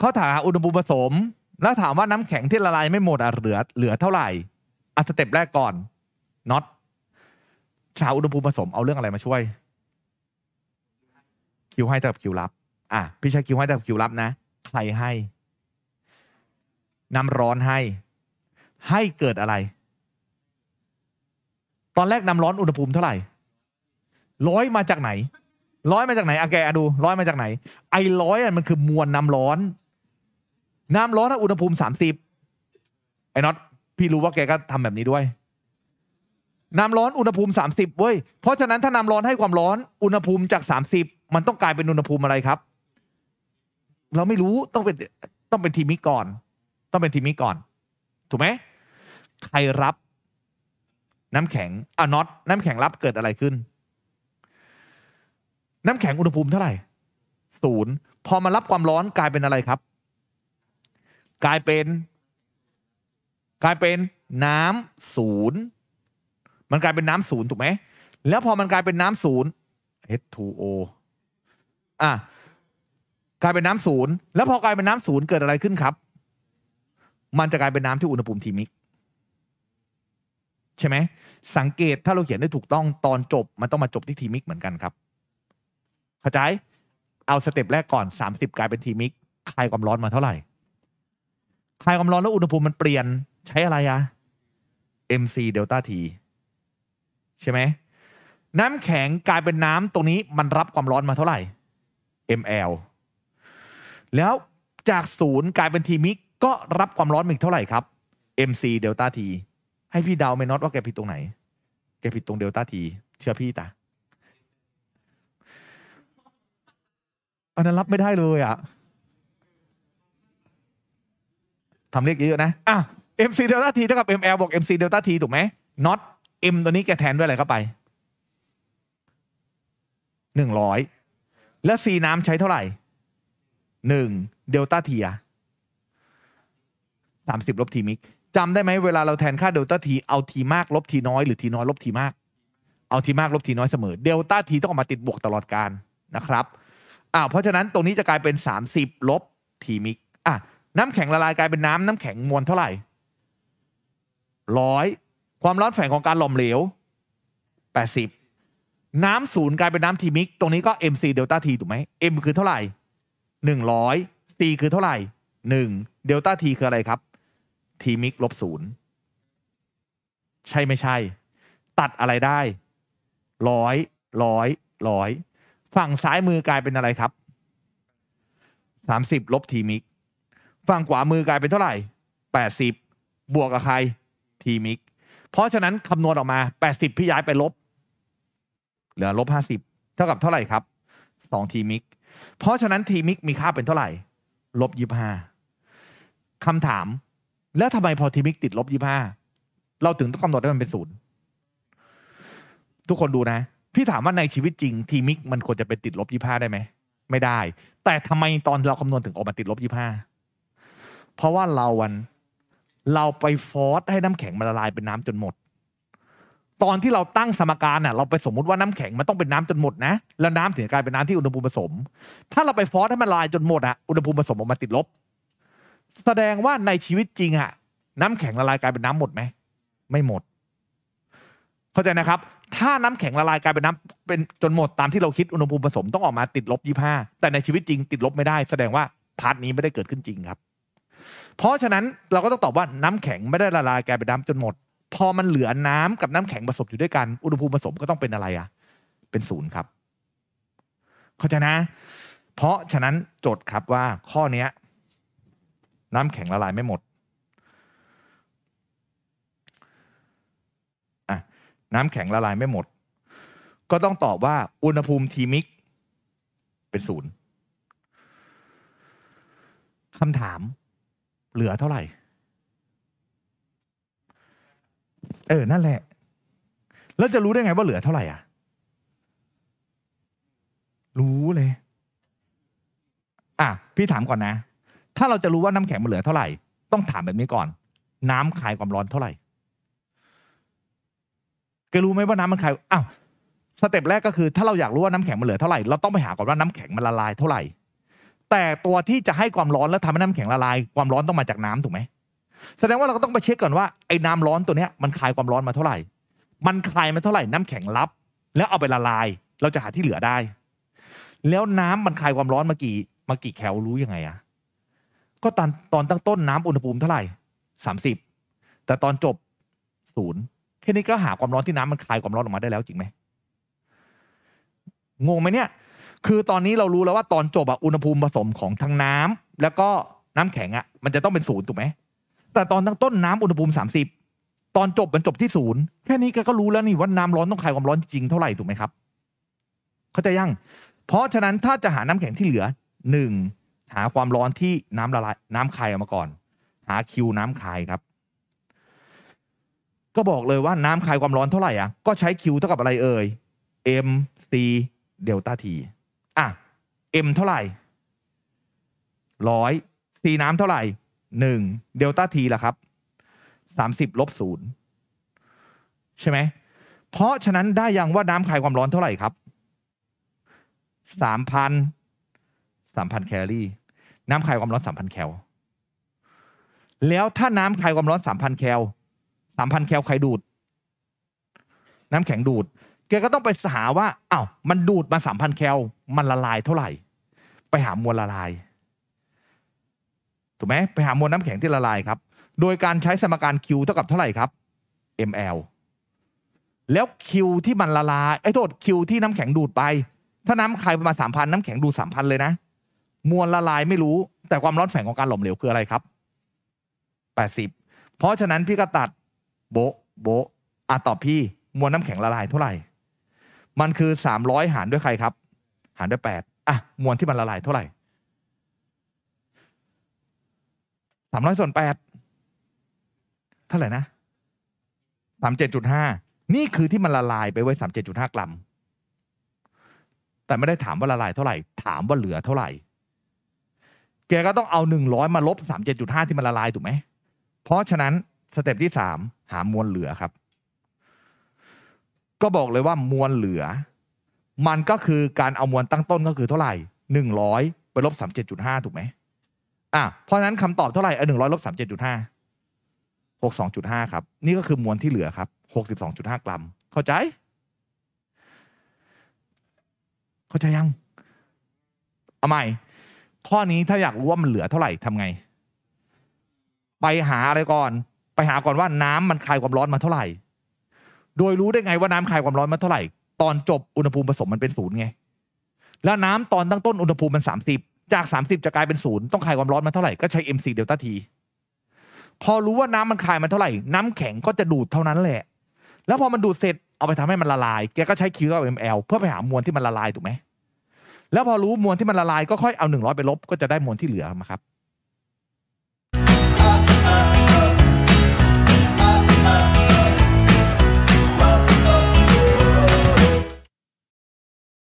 เขาถามอุณหภูมิผสม แล้วถามว่าน้ำแข็งที่ละลายไม่หมดอ่ะเหลือ เหลือเท่าไหร่อสเต็ปแรกก่อนน็อตชาวอุณหภูมิผสมเอาเรื่องอะไรมาช่วยคิวให้แต่กับคิวรับอ่ะพี่ใช้คิวให้แต่กับคิวรับนะใครให้น้ำร้อนให้ ให้เกิดอะไร ตอนแรกน้ำร้อนอุณหภูมิเท่าไหร่ร้อยมาจากไหนร้อยมาจากไหนอะแกอะดูร้อยมาจากไหน ไอ้ร้อยอะมันคือมวลน้ำร้อนน้ำร้อนอุณหภูมิสามสิบไอ้น็อตพี่รู้ว่าแกก็ทำแบบนี้ด้วย น้ำร้อนอุณหภูมิสามสิบเว้ยเพราะฉะนั้นถ้าน้ำร้อนให้ความร้อนอุณหภูมิจากสามสิบมันต้องกลายเป็นอุณหภูมิอะไรครับ เราไม่รู้ต้องเป็นต้องเป็นทีมิก่อน ต้องเป็นทีมิก่อน ถูกไหมใครรับน้ำแข็งอ่ะน็อต น้ำแข็งรับเกิดอะไรขึ้น น้ำแข็งอุณหภูมิเท่าไหร่ศูนย์พอมารับความร้อนกลายเป็นอะไรครับกลายเป็น กลายเป็นน้ำศูนย์มันกลายเป็นน้ำศูนย์ถูกไหมแล้วพอมันกลายเป็นน้ำศูนย์ H2O อ่ะกลายเป็นน้ำศูนย์ แล้วพอกลายเป็นน้ำศูนย์เกิดอะไรขึ้นครับ มันจะกลายเป็นน้ำที่อุณหภูมิทีมิกใช่ไหมสังเกตถ้าเราเขียนได้ถูกต้องตอนจบมันต้องมาจบที่ทีมิกเหมือนกันครับเข้าใจเอาสเต็ปแรกก่อน 30 กลายเป็นทีมิกคลายความร้อนมาเท่าไหร่คลายความร้อน แล้วอุณหภูมิมันเปลี่ยน ใช้อะไรอะ MC delta T ใช่ไหม น้ำแข็งกลายเป็นน้ำตรงนี้มันรับความร้อนมาเท่าไหร่ ml แล้วจากศูนย์กลายเป็นทีมิกก็รับความร้อนอีกเท่าไหร่ครับ mc delta t ให้พี่เดาไม่น็อตว่าแกผิดตรงไหนแกผิดตรงเดลต้าทีเชื่อพี่ตาอันนั้นรับไม่ได้เลยอะ่ะทำเลขเยอะๆนะ อ่ะ MC delta t เท่ากับ ML บวก MC delta t ถูกไหม not M ตัวนี้แกแทนด้วยอะไรเข้าไปหนึ่งร้อยแล้ว C น้ำใช้เท่าไหร่หนึ่งเดลต้าทีอะสามสิบลบทีมิกจำได้ไหม เวลาเราแทนค่าเดลต้าทีเอาทีมากลบทีน้อยหรือทีน้อยลบทีมาก เอาทีมากลบทีน้อยเสมอ เดลต้าทีต้องออกมาติดบวกตลอดการนะครับ อ้าว เพราะฉะนั้นตรงนี้จะกลายเป็นสามสิบลบทีมิกน้ำแข็งละลายกลายเป็นน้ำน้ำแข็งมวลเท่าไหร่ร้อยความร้อนแฝงของการหล่อมเหลวแปดสิบน้ำศูนย์กลายเป็นน้ำทีมิกตรงนี้ก็ MC Delta T ถูกไหม M คือเท่าไหร่หนึ่งร้อย T คือเท่าไหร่หนึ่งเดลต้าทีคืออะไรครับทีมิกลบศูนย์ใช่ไม่ใช่ ตัดอะไรได้ร้อยร้อยร้อยฝั่งซ้ายมือกลายเป็นอะไรครับสามสิบลบทีมิกฝั่งขวามือกลายเป็นเท่าไหร่ 80 บวกกับใครทีมิก เพราะฉะนั้นคำนวณออกมา 80 พี่ย้ายไปลบ เหลือลบ 50 เท่ากับเท่าไหร่ครับ2ทีมิก เพราะฉะนั้นทีมิกมีค่าเป็นเท่าไหร่ ลบ25คำถามแล้วทำไมพอทีมิกติดลบ25เราถึงต้องกำหนดให้มันเป็นศูนย์ทุกคนดูนะ พี่ถามว่าในชีวิตจริงทีมิกมันควรจะเป็นติดลบ25ได้ไหมไม่ได้ แต่ทำไมตอนเราคำนวณถึงออกมาติดลบ25เพราะว่าเราวันเราไปฟอสให้น้ำแข็งมันละลายเป็นน้ำจนหมด ตอนที่เราตั้งสมการเน่ะ เราไปสมมุติว่าน้ำแข็งมันต้องเป็นน้ำจนหมดนะแล้วน้ำถึงกลายเป็นน้ำที่อุณหภูมิผสม ถ้าเราไปฟอสให้มันละลายจนหมดอ่ะอุณหภูมิผสมออกมาติดลบ แสดงว่าในชีวิตจริงอะน้ำแข็งละลายกลายเป็นน้ำหมดไหมไม่หมด เข้าใจนะครับ ถ้าน้ำแข็งละลายกลายเป็นน้ำเป็นจนหมด ตามที่เราคิดอุณหภูมิผสมต้องออกมาติดลบยี่ห้าแต่ในชีวิตจริงติดลบไม่ได้ แสดงว่าพาร์ทนี้ไม่ได้เกิดขึ้นจริงครับเพราะฉะนั้นเราก็ต้องตอบว่าน้ำแข็งไม่ได้ละลายกลายเป็นน้าจนหมด พอมันเหลือน้ำกับน้ำแข็งผสมอยู่ด้วยกันอุณหภูมิผสมก็ต้องเป็นอะไรอะเป็นศูนย์ครับ เข้าใจนะ เพราะฉะนั้นโจทย์ครับว่าข้อเนี้ย น้ำแข็งละลายไม่หมดน้ำแข็งละลายไม่หมด ก็ต้องตอบว่าอุณหภูมิทีมิก เป็นศูนย์คำถามเหลือเท่าไหร่ เออ นั่นแหละ แล้วจะรู้ได้ไงว่าเหลือเท่าไหร่อ่ะรู้เลย อ่ะ พี่ถามก่อนนะ ถ้าเราจะรู้ว่าน้ำแข็งมันเหลือเท่าไหร่ ต้องถามแบบนี้ก่อน น้ำคายความร้อนเท่าไหร่ แกรู้ไหมว่าน้ำมันคาย อ้าว สเต็ปแรกก็คือถ้าเราอยากรู้ว่าน้ำแข็งมันเหลือเท่าไหร่ เราต้องไปหาก่อนว่าน้ำแข็งมันละลายเท่าไหร่แต่ตัวที่จะให้ความร้อนแล้วทำให้น้ำแข็งละลายความร้อนต้องมาจากน้ำถูกไหมแสดงว่าเราก็ต้องไปเช็คก่อนว่าไอ้น้ำร้อนตัวเนี้ยมันคลายความร้อนมาเท่าไหร่ มันคลายมาเท่าไหร่น้ำแข็งรับ แล้วเอาไปละลาย เราจะหาที่เหลือได้ แล้วน้ำมันคลายความร้อนมากี่ มากี่แคลรู้ยังไงอะก็ตอนตอนตั้งต้นน้ำอุณหภูมิเท่าไหร่สามสิบแต่ตอนจบศูนย์แค่นี้ก็หาความร้อนที่น้ำมันคลายความร้อนออกมาได้แล้วจริงไหมงงไหมเนี่ยคือตอนนี้เรารู้แล้วว่าตอนจบอะอุณหภูมิผสมของทั้งน้ำ แล้วก็น้ำแข็งอะมันจะต้องเป็นศูนย์ถูกไหม แต่ตอนตั้งต้นน้ำอุณหภูมิสามสิบตอนจบมันจบที่ศูนย์แค่นี้ก็รู้แล้วนี่ว่าน้ำร้อน ต้องคายความร้อนจริงเท่าไหร่ถูกไหมครับเขาจะยั่ง เพราะฉะนั้นถ้าจะหาน้ำแข็งที่เหลือหนึ่งหาความร้อนที่น้ำละลายน้ำคายออกมาก่อน หาคิวน้ำคายครับก็บอกเลยว่าน้ำคายความร้อนเท่าไหร่อ่ะก็ใช้คิวเท่ากับอะไรเอ่ย m c เดลต้าทีเอ็มเท่าไหร่ร้อยีน้ำเท่าไหร่หนึ่งเดลต้าทีล่ะครับสามสิบลบศูนย์ใช่ไหมเพราะฉะนั้นได้ยังว่าน้ำคายความร้อนเท่าไหร่ครับสามพันสามพันแคลอรี่ น้ำคายความร้อนสามพันแคลแล้วถ้าน้ำคายความร้อนสามพันแคลสามพันแคลใครดูด น้ำแข็งดูดแกก็ต้องไปหาว่าอา้าวมันดูดมาสามพันแคลมันละลายเท่าไหร่ ไปหามวลละลาย ถูกไหมไปหามวลน้ำแข็งที่ละลายครับ โดยการใช้สมการ Q เท่ากับเท่าไหร่ครับ ml แล้ว Q ที่มันละลายไอ้โทษ Q ที่น้ำแข็งดูดไป ถ้าน้ำคายประมาณสามพันน้ำแข็งดูดสามพันเลยนะ มวลละลายไม่รู้ แต่ความร้อนแฝงของการหลอมเหลวคืออะไรครับแปดสิบเพราะฉะนั้นพี่ก็ตัดโบ โบ อ่ะตอบพี่มวลน้ำแข็งละลาย เท่าไหร่มันคือสามร้อยหารด้วยใครครับ หารด้วยแปดอ่ะ มวลที่มันละลายเท่าไหร่สามร้อยส่วนแปดเท่าไหร่นะสามเจ็ดจุดห้านี่คือที่มันละลายไปไว้สามเจ็ดจุดห้ากรัมแต่ไม่ได้ถามว่าละลายเท่าไหร่ ถามว่าเหลือเท่าไหร่แกก็ต้องเอาหนึ่งร้อยมาลบสามเจ็ดจุดห้าที่มันละลายถูกไหม เพราะฉะนั้นสเต็ปที่สามหามวลเหลือครับก็บอกเลยว่ามวลเหลือ มันก็คือการเอามวลตั้งต้นก็คือเท่าไหร่หนึ่งร้อยไปลบสามเจ็ดจุดห้าถูกไหมอ่ะเพราะนั้นคำตอบเท่าไหร่เออหนึ่งร้อยลบสามเจ็ดจุดห้าหกสองจุดห้าครับ นี่ก็คือมวลที่เหลือครับหกสิบสองจุดห้ากรัม เข้าใจ เข้าใจยังเอาใหม่ข้อนี้ถ้าอยากรู้ว่ามันเหลือเท่าไหร่ทำไง ไปหาอะไรก่อนไปหาก่อนว่าน้ำมันคลายความร้อนมาเท่าไหร่โดยรู้ได้ไงว่าน้ำคายความร้อนมันเท่าไหร่ ตอนจบอุณหภูมิผสมมันเป็นศูนย์ไงแล้วน้ำตอนตั้งต้นอุณหภูมิมันสามสิบจากสามสิบจะกลายเป็นศูนย์ต้องคายความร้อนมันเท่าไหร่ก็ใช้ mc เดลต้าทีพอรู้ว่าน้ำมันคายมันเท่าไหร่ น้ำแข็งก็จะดูดเท่านั้นแหละ แล้วพอมันดูด เสร็จเอาไปทำให้มันละลายแกก็ใช้ QML เพื่อไปหามวลที่มันละลายถูกไหมแล้วพอรู้มวลที่มันละลายก็ค่อยเอาหนึ่งร้อยไปลบ ก็จะได้มวลที่เหลือมาครับ